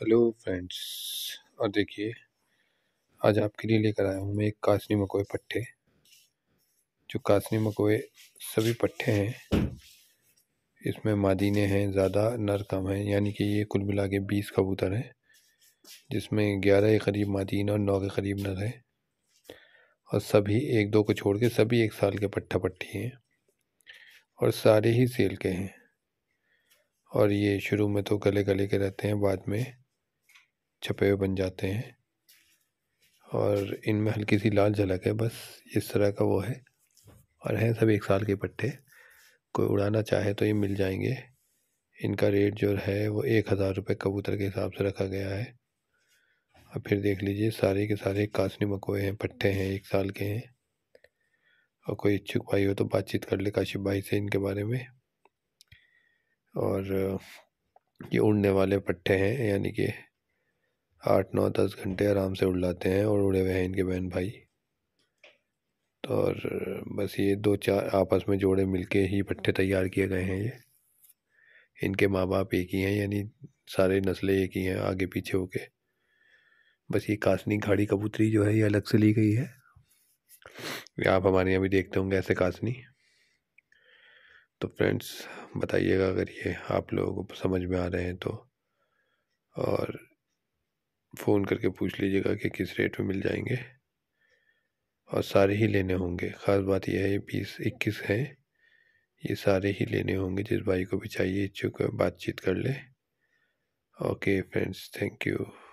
hello friends और देखिए आज आपके लिए लेकर आया हूँ मैं एक कासनी मकोए पट्टे जो कासनी मकोए सभी पट्टे हैं इसमें मादीने हैं ज़्यादा नर कम हैं यानी कि ये कुल मिला के बीस कबूतर हैं जिसमें ग्यारह के करीब मादीन और नौ के करीब नर हैं और सभी एक दो को छोड़ के सभी एक साल के पट्टा पट्टी हैं और सारे ही सेल के हैं और ये शुरू में तो गले गले के रहते हैं बाद में छपे हुए बन जाते हैं और इनमें हल्की सी लाल झलक है बस इस तरह का वो है और हैं सब एक साल के पट्टे कोई उड़ाना चाहे तो ये मिल जाएंगे इनका रेट जो है वो एक हज़ार रुपये कबूतर के हिसाब से रखा गया है और फिर देख लीजिए सारे के सारे कासनी मकोए हैं पट्टे हैं एक साल के हैं और कोई इच्छुक भाई हो तो बातचीत कर ले काशिप भाई से इनके बारे में और ये उड़ने वाले पट्टे हैं यानी कि आठ नौ दस घंटे आराम से उड़लाते हैं और उड़े हुए हैं इनके बहन भाई तो और बस ये दो चार आपस में जोड़े मिलके ही पट्टे तैयार किए गए हैं ये इनके माँ बाप एक ही हैं यानी सारे नस्लें एक ही हैं आगे पीछे होके बस ये कासनी घाड़ी कबूतरी जो है ये अलग से ली गई है आप हमारे यहाँ भी देखते होंगे ऐसे कासनी तो फ्रेंड्स बताइएगा अगर ये आप लोगों को समझ में आ रहे हैं तो और फ़ोन करके पूछ लीजिएगा कि किस रेट में मिल जाएंगे और सारे ही लेने होंगे ख़ास बात यह है बीस इक्कीस हैं ये सारे ही लेने होंगे जिस भाई को भी चाहिए इच्छुक बातचीत कर ले ओके फ्रेंड्स थैंक यू